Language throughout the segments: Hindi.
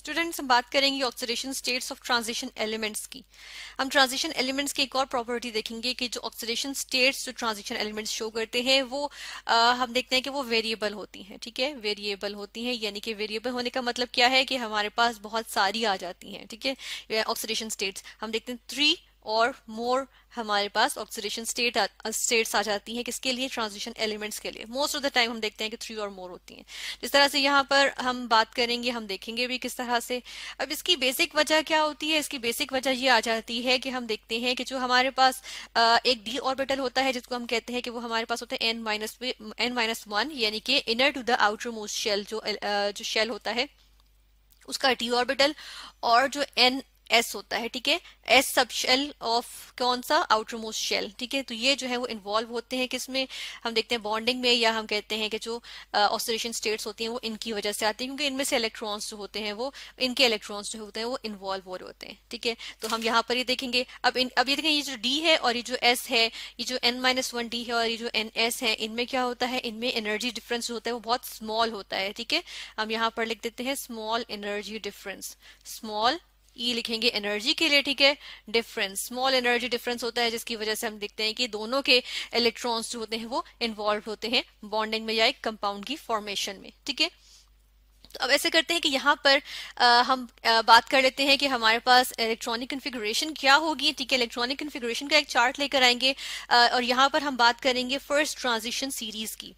स्टूडेंट्स हम बात करेंगे oxidation states of transition elements की हम ट्रांजिशन एलिमेंट्स की एक और प्रॉपर्टी देखेंगे कि जो ऑक्सीडेशन स्टेट्स जो ट्रांजिशन एलिमेंट्स शो करते हैं वो आ, हम देखते हैं कि वो वेरिएबल होती हैं ठीक है वेरिएबल होती हैं यानी कि वेरिएबल होने का मतलब क्या है कि हमारे पास बहुत सारी आ जाती हैं ठीक है ऑक्सीडेशन स्टेट्स हम देखते हैं थ्री और मोर हमारे पास ऑक्सीडेशन स्टेट स्टेट्स आ जाती हैं किसके लिए ट्रांजिशन एलिमेंट्स के लिए मोस्ट ऑफ द टाइम हम देखते हैं कि थ्री और मोर होती हैं जिस तरह से यहाँ पर हम बात करेंगे हम देखेंगे भी किस तरह से अब इसकी बेसिक वजह क्या होती है इसकी बेसिक वजह ये आ जाती है कि हम देखते हैं कि जो हमारे पास एक डी ऑर्बिटल होता है जिसको हम कहते हैं कि वो हमारे पास होता है n minus n minus one यानी कि inner to the outermost shell जो जो शेल होता है उसका डी ऑर्बिटल और जो एन एस होता है ठीक है एस सब शेल ऑफ कौन सा आउटर मोस्ट शेल ठीक है तो ये जो है वो इन्वॉल्व होते हैं किसमें हम देखते हैं बॉन्डिंग में या हम कहते हैं कि जो ऑसोलेशन स्टेट्स होती हैं वो इनकी वजह से आती है क्योंकि इनमें से इलेक्ट्रॉन्स जो होते हैं वो इनके इलेक्ट्रॉन्स जो होते हैं वो इन्वॉल्व हो रहे होते हैं ठीक है तो हम यहाँ पर ये देखेंगे अब इन अब ये देखें ये जो डी है और ये जो एस है ये जो एन माइनस वन डी है और ये जो एन एस है इनमें क्या होता है इनमें एनर्जी डिफरेंस जो होता है वो बहुत स्मॉल होता है ठीक है हम यहाँ पर लिख देते हैं small energy difference small e e लिखेंगे एनर्जी के लिए ठीक है डिफरेंस स्मॉल एनर्जी डिफरेंस होता है जिसकी वजह से हम देखते हैं कि दोनों के इलेक्ट्रॉन्स जो होते हैं वो इन्वॉल्व होते हैं बॉन्डिंग में या एक कंपाउंड की फॉर्मेशन में ठीक है तो अब ऐसे करते हैं कि यहाँ पर आ, हम आ, बात कर लेते हैं कि हमारे पास इलेक्ट्रॉनिक कन्फिग्रेशन क्या होगी ठीक है इलेक्ट्रॉनिक कन्फिग्रेशन का एक चार्ट लेकर आएंगे आ, और यहाँ पर हम बात करेंगे फर्स्ट ट्रांजिशन सीरीज की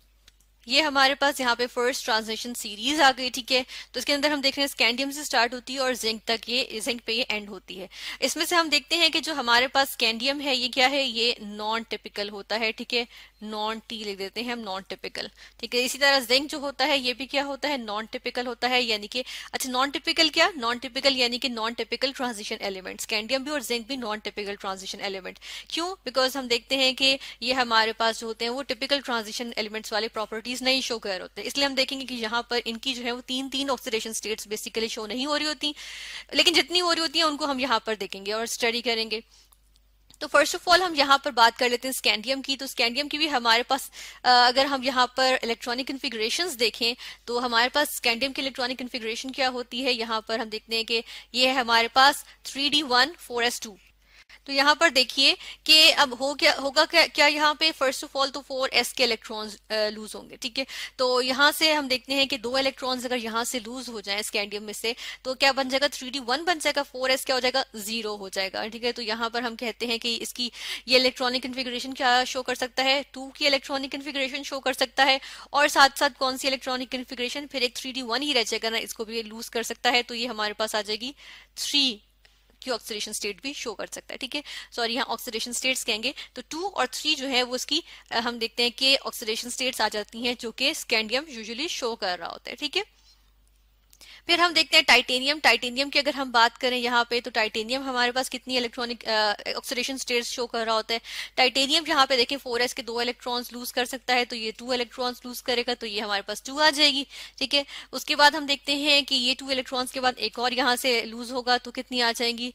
ये हमारे पास यहाँ पे फर्स्ट ट्रांसलेशन सीरीज आ गई ठीक है तो इसके अंदर हम देख रहे हैं स्कैंडियम से स्टार्ट होती है और जिंक तक ये जिंक पे ये एंड होती है इसमें से हम देखते हैं कि जो हमारे पास स्कैंडियम है ये क्या है ये नॉन टिपिकल होता है ठीक है नॉन टी लिख देते हैं हम नॉन टिपिकल ठीक है इसी तरह जिंक जो होता है ये भी क्या होता है नॉन टिपिकल होता है यानी कि अच्छा नॉन टिपिकल क्या नॉन टिपिकल यानी कि non typical transition elements scandium भी और जिंक भी नॉन टिपिकल ट्रांजिशन एलिमेंट क्यों बिकॉज हम देखते हैं कि ये हमारे पास जो होते हैं वो टिपिकल ट्रांजिशन एलिमेंट्स वाले प्रॉपर्टीज नहीं शो कर होते इसलिए हम देखेंगे कि यहाँ पर इनकी जो है वो तीन तीन ऑक्सीडेशन स्टेट्स बेसिकली शो नहीं हो रही होती लेकिन जितनी हो रही होती है उनको हम यहाँ पर देखेंगे और स्टडी करेंगे तो फर्स्ट ऑफ ऑल हम यहाँ पर बात कर लेते हैं स्कैंडियम की तो स्कैंडियम की भी हमारे पास अगर हम यहाँ पर इलेक्ट्रॉनिक कन्फिग्रेशन देखें तो हमारे पास स्कैंडियम की इलेक्ट्रॉनिक कन्फिग्रेशन क्या होती है यहाँ पर हम देखते हैं कि ये है हमारे पास three d one four s two तो यहाँ पर देखिए कि अब हो क्या होगा क्या क्या यहाँ पे फर्स्ट ऑफ ऑल तो फोर एस के इलेक्ट्रॉन्स लूज होंगे ठीक है तो यहाँ से हम देखते हैं कि दो इलेक्ट्रॉन्स अगर यहाँ से लूज हो जाए स्कैंडियम में से तो क्या बन जाएगा थ्री डी वन बन जाएगा फोर एस क्या हो जाएगा जीरो हो जाएगा ठीक है तो यहाँ पर हम कहते हैं कि इसकी ये इलेक्ट्रॉनिक कन्फिग्रेशन क्या शो कर सकता है टू की इलेक्ट्रॉनिक कन्फिग्रेशन शो कर सकता है और साथ साथ कौन सी इलेक्ट्रॉनिक कन्फिग्रेशन फिर एक थ्री डी वन ही रह जाएगा ना इसको भी लूज कर सकता है तो ये हमारे पास आ जाएगी थ्री क्यू ऑक्सीडेशन स्टेट भी शो कर सकता है ठीक है सॉरी यहाँ ऑक्सीडेशन स्टेट्स कहेंगे तो टू और थ्री जो है वो उसकी हम देखते हैं कि ऑक्सीडेशन स्टेट्स आ जाती हैं जो कि स्कैंडियम यूजुअली शो कर रहा होता है ठीक है फिर हम देखते हैं टाइटेनियम टाइटेनियम की अगर हम बात करें यहाँ पे तो टाइटेनियम हमारे पास कितनी इलेक्ट्रॉनिक ऑक्सीडेशन स्टेट शो कर रहा होता है टाइटेनियम यहाँ पे देखें फोर के दो इलेक्ट्रॉन्स लूज कर सकता है तो ये टू इलेक्ट्रॉन्स लूज करेगा तो ये हमारे पास टू आ जाएगी ठीक है उसके बाद हम देखते हैं कि ये टू इलेक्ट्रॉन्स के बाद एक और यहाँ से लूज होगा तो कितनी आ जाएंगी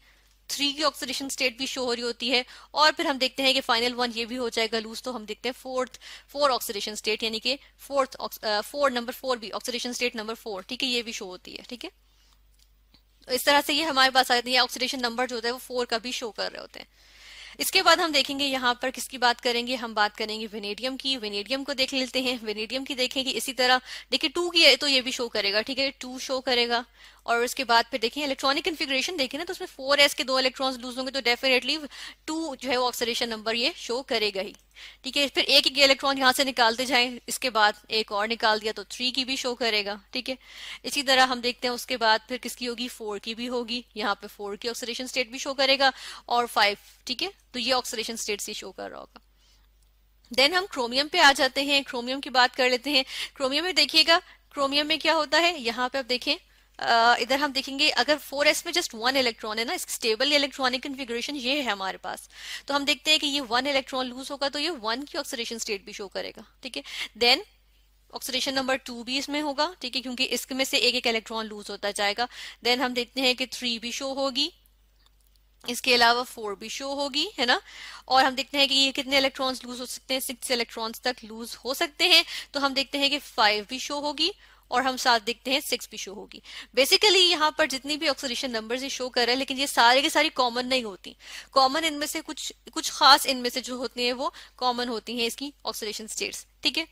थ्री की ऑक्सीडेशन स्टेट भी शो हो रही होती है और फिर हम देखते हैं कि फाइनल वन ये भी हो जाएगा लूज तो हम देखते हैं फोर्थ फोर ऑक्सीडेशन स्टेट यानी कि फोर्थ फोर नंबर फोर भी ऑक्सीडेशन स्टेट नंबर फोर ठीक है ये भी शो होती है ठीक है तो इस तरह से ये हमारे पास आ जाती है ऑक्सीडेशन नंबर जो होता है वो फोर का भी शो कर रहे होते हैं इसके बाद हम देखेंगे यहाँ पर किसकी बात करेंगे हम बात करेंगे वेनेडियम की वेनेडियम को देख लेते हैं वेनेडियम की देखेंगे इसी तरह देखिए टू की है तो ये भी शो करेगा ठीक है टू शो करेगा और उसके बाद फिर देखें इलेक्ट्रॉनिक कन्फिग्रेशन देखें ना तो उसमें फोर एस के दो इलेक्ट्रॉन्स लूज होंगे तो डेफिनेटली टू जो है वो ऑक्सीडेशन नंबर ये शो करेगा ही ठीक है फिर एक एक इलेक्ट्रॉन यहाँ से निकालते जाए इसके बाद एक और निकाल दिया तो थ्री की भी शो करेगा ठीक है इसी तरह हम देखते हैं उसके बाद फिर किसकी होगी फोर की भी होगी यहाँ पे फोर की ऑक्सीडेशन स्टेट भी शो करेगा और फाइव ठीक है तो ये ऑक्सीडेशन स्टेट से शो कर रहा होगा देन हम क्रोमियम पे आ जाते हैं क्रोमियम की बात कर लेते हैं क्रोमियम में देखिएगा क्रोमियम में क्या होता है यहाँ पे आप देखें Uh, इधर हम देखेंगे अगर 4s में जस्ट वन इलेक्ट्रॉन है ना स्टेबल इलेक्ट्रॉनिक कन्फिग्रेशन ये है हमारे पास तो हम देखते हैं कि ये वन इलेक्ट्रॉन लूज होगा तो ये वन की ऑक्सीडेशन स्टेट भी शो करेगा ठीक है देन ऑक्सीडेशन नंबर टू भी इसमें होगा ठीक है क्योंकि इसमें से एक एक इलेक्ट्रॉन लूज होता जाएगा देन हम देखते हैं कि थ्री भी शो होगी इसके अलावा फोर भी शो होगी है ना और हम देखते हैं कि ये कितने इलेक्ट्रॉन्स लूज हो सकते हैं सिक्स इलेक्ट्रॉन्स तक लूज हो सकते हैं तो हम देखते हैं कि फाइव भी शो होगी और हम साथ देखते हैं सिक्स भी शो होगी बेसिकली यहाँ पर जितनी भी ऑक्सीडेशन नंबर ये शो कर रहे हैं लेकिन ये सारे की सारी कॉमन नहीं होती कॉमन इनमें से कुछ कुछ खास इनमें से जो होती है वो कॉमन होती है इसकी ऑक्सीडेशन स्टेट्स ठीक है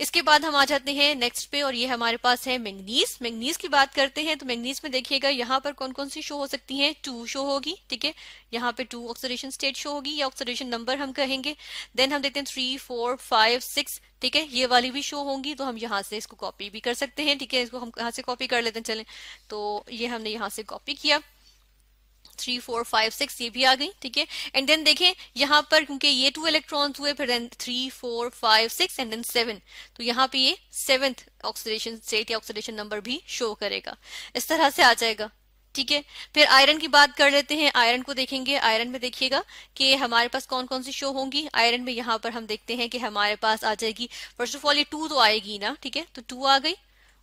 इसके बाद हम आ जाते हैं नेक्स्ट पे और ये हमारे पास है मैंगनीज मैंगनीज की बात करते हैं तो मैंगनीज में देखिएगा यहाँ पर कौन कौन सी शो हो सकती हैं टू शो होगी ठीक है यहाँ पे टू ऑक्सीडेशन स्टेट शो होगी या ऑक्सीडेशन नंबर हम कहेंगे देन हम देखते हैं थ्री फोर फाइव सिक्स ठीक है ये वाली भी शो होंगी तो हम यहाँ से इसको कॉपी भी कर सकते हैं ठीक है इसको हम यहाँ से कॉपी कर लेते हैं चले तो ये हमने यहाँ से कॉपी किया थ्री फोर फाइव सिक्स ये भी आ गई ठीक है एंड देन देखें यहाँ पर क्योंकि ये टू इलेक्ट्रॉन्स हुए फिर then three four five six and then seven तो यहाँ पे ये सेवेंथ ऑक्सीडेशन स्टेट या ऑक्सीडेशन नंबर भी शो करेगा इस तरह से आ जाएगा ठीक है फिर आयरन की बात कर लेते हैं आयरन को देखेंगे आयरन में देखिएगा कि हमारे पास कौन कौन सी शो होंगी आयरन में यहाँ पर हम देखते हैं कि हमारे पास आ जाएगी फर्स्ट ऑफ ऑल ये टू तो आएगी ना ठीक है तो टू आ गई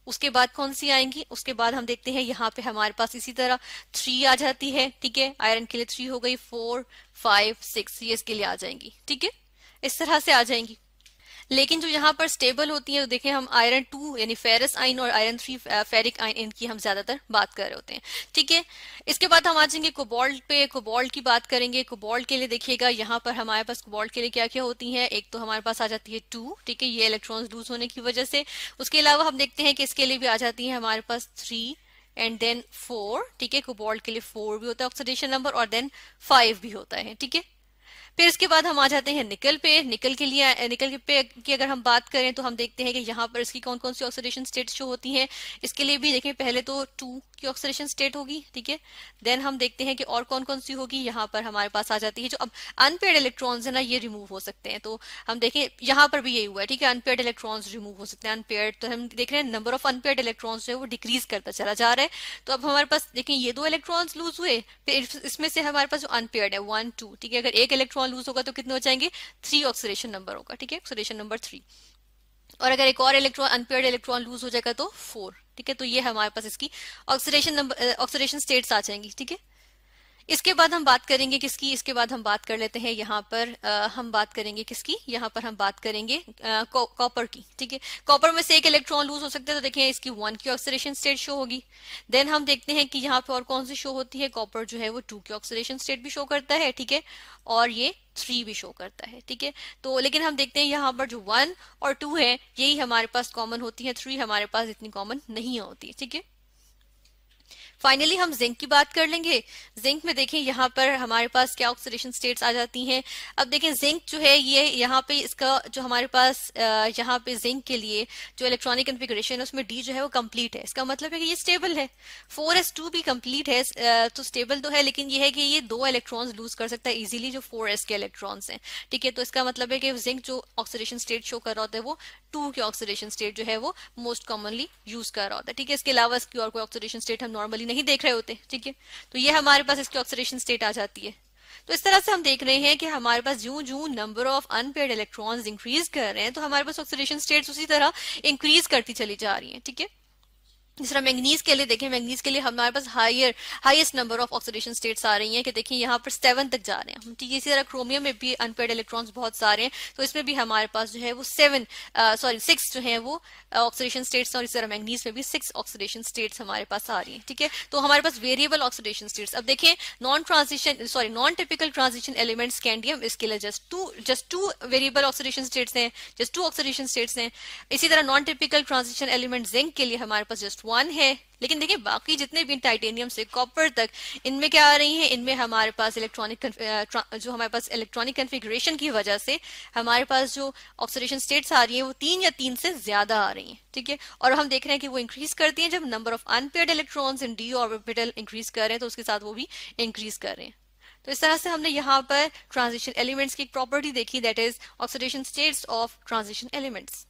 उसके बाद कौन सी आएंगी उसके बाद हम देखते हैं यहाँ पे हमारे पास इसी तरह थ्री आ जाती है ठीक है आयरन के लिए थ्री हो गई फोर फाइव सिक्स ये इसके लिए आ जाएंगी ठीक है इस तरह से आ जाएंगी लेकिन जो यहाँ पर स्टेबल होती है देखें हम आयरन टू यानी फेरस आइन और आयरन थ्री फेरिक आइन इनकी हम ज्यादातर बात कर रहे होते हैं ठीक है इसके बाद हम आ जाएंगे कोबॉल्ट पे कोबॉल्ट की बात करेंगे कोबॉल्ट के लिए देखिएगा यहाँ पर हमारे पास कोबॉल्ट के लिए क्या क्या होती है एक तो हमारे पास आ जाती है टू ठीक है ये इलेक्ट्रॉन लूज होने की वजह से उसके अलावा हम देखते हैं कि इसके लिए भी आ जाती है हमारे पास थ्री एंड देन फोर ठीक है कोबॉल्ट के लिए फोर भी होता है ऑक्सीडेशन नंबर और देन फाइव भी होता है ठीक है फिर इसके बाद हम आ जाते हैं निकल पे निकल के लिए निकल के पे की अगर हम बात करें तो हम देखते हैं कि यहाँ पर इसकी कौन कौन सी ऑक्सीडेशन स्टेट शो होती हैं इसके लिए भी देखें पहले तो टू की ऑक्सीडेशन स्टेट होगी ठीक है देन हम देखते हैं कि और कौन कौन सी होगी यहाँ पर हमारे पास आ जाती है जो अब अनपेड इलेक्ट्रॉन्स है ना ये रिमूव हो सकते हैं तो हम देखें यहाँ पर भी यही हुआ है ठीक है अनपेड इलेक्ट्रॉन्स रिमूव हो सकते हैं अनपेड तो हम देख रहे हैं नंबर ऑफ अनपेड इलेक्ट्रॉन्स जो है वो डिक्रीज करता चला जा रहा है तो अब हमारे पास देखें ये दो इलेक्ट्रॉन्स लूज हुए फिर इसमें से हमारे पास जो अनपेड है वन टू ठीक है अगर एक इलेक्ट्रॉन इथेनॉल लूज होगा तो कितने हो जाएंगे थ्री ऑक्सीडेशन नंबर होगा ठीक है ऑक्सीडेशन नंबर थ्री और अगर एक और इलेक्ट्रॉन अनपेयर्ड इलेक्ट्रॉन लूज हो जाएगा तो फोर ठीक है तो ये हमारे पास इसकी ऑक्सीडेशन नंबर ऑक्सीडेशन स्टेट्स आ जाएंगी ठीक है इसके बाद हम बात करेंगे किसकी इसके बाद हम बात कर लेते हैं यहाँ पर आ, हम बात करेंगे किसकी यहाँ पर हम बात करेंगे कॉपर की ठीक है कॉपर में से एक इलेक्ट्रॉन लूज हो सकता है तो देखें इसकी वन की ऑक्सीडेशन स्टेट शो होगी देन हम देखते हैं कि यहाँ पर और कौन सी शो होती है कॉपर जो है वो टू की ऑक्सीडेशन स्टेट भी शो करता है ठीक है और ये थ्री भी शो करता है ठीक है तो लेकिन हम देखते हैं यहाँ पर जो वन और टू है यही हमारे पास कॉमन होती है थ्री हमारे पास इतनी कॉमन नहीं होती है ठीक है फाइनली हम जिंक की बात कर लेंगे जिंक में देखें यहाँ पर हमारे पास क्या ऑक्सीडेशन स्टेट्स आ जाती हैं अब देखें जिंक जो है ये यहाँ पे इसका जो हमारे पास यहाँ पे जिंक के लिए जो इलेक्ट्रॉनिक कन्फिग्रेशन है उसमें डी जो है वो कंप्लीट है इसका मतलब है कि ये स्टेबल है फोर एस टू भी कम्प्लीट है तो स्टेबल तो है लेकिन ये है कि ये दो इलेक्ट्रॉन्स लूज कर सकता है इजिली जो फोर एस के इलेक्ट्रॉन्स हैं ठीक है तो इसका मतलब है कि जिंक जो ऑक्सीडेशन स्टेट शो कर रहा होता है वो टू के ऑक्सीडेशन स्टेट जो है वो मोस्ट कॉमनली यूज कर रहा होता है ठीक है इसके अलावा इसकी और कोई ऑक्सीडेशन स्टेट हम नॉर्मली नहीं देख रहे होते ठीक है तो ये हमारे पास इसकी ऑक्सीडेशन स्टेट आ जाती है तो इस तरह से हम देख रहे हैं कि हमारे पास जू जू number of unpaired electrons increase कर रहे हैं तो हमारे पास ऑक्सीडेशन स्टेट्स उसी तरह इंक्रीज करती चली जा रही है ठीक है इस तरह मैंगनीज के लिए देखें मैंगनीज के लिए हमारे पास higher highest number of oxidation states आ रही हैं कि देखिए यहाँ पर सेवन तक जा रहे हैं ठीक है इसी तरह क्रोमियम में भी अनपेड इलेक्ट्रॉन्स बहुत सारे हैं तो इसमें भी हमारे पास जो है वो सेवन सॉरी सिक्स जो है वो ऑक्सीडेशन uh, स्टेट्स और इसी तरह मैंगनीज में भी सिक्स ऑक्सीडेशन स्टेट्स हमारे पास आ रही है ठीक है तो हमारे पास वेरिएबल ऑक्सीडेशन स्टेट्स अब देखें non transition sorry non typical transition element scandium इसके लिए just two just two variable oxidation states हैं जस्ट टू ऑक्सीडेशन स्टेट्स हैं इसी तरह non typical transition element zinc के लिए हमारे पास जस्ट वन है लेकिन देखिए बाकी जितने भी टाइटेनियम से कॉपर तक इनमें क्या आ रही है इनमें हमारे पास इलेक्ट्रॉनिक जो हमारे पास इलेक्ट्रॉनिक कन्फिग्रेशन की वजह से हमारे पास जो ऑक्सीडेशन स्टेट्स आ रही है वो तीन या तीन से ज्यादा आ रही है ठीक है और हम देख रहे हैं कि वो इंक्रीज करती है जब number of unpaired electron in d orbital increase कर रहे हैं तो उसके साथ वो भी इंक्रीज कर रहे हैं तो इस तरह से हमने यहाँ पर ट्रांजिशन एलिमेंट्स की प्रॉपर्टी देखी that is oxidation states of transition elements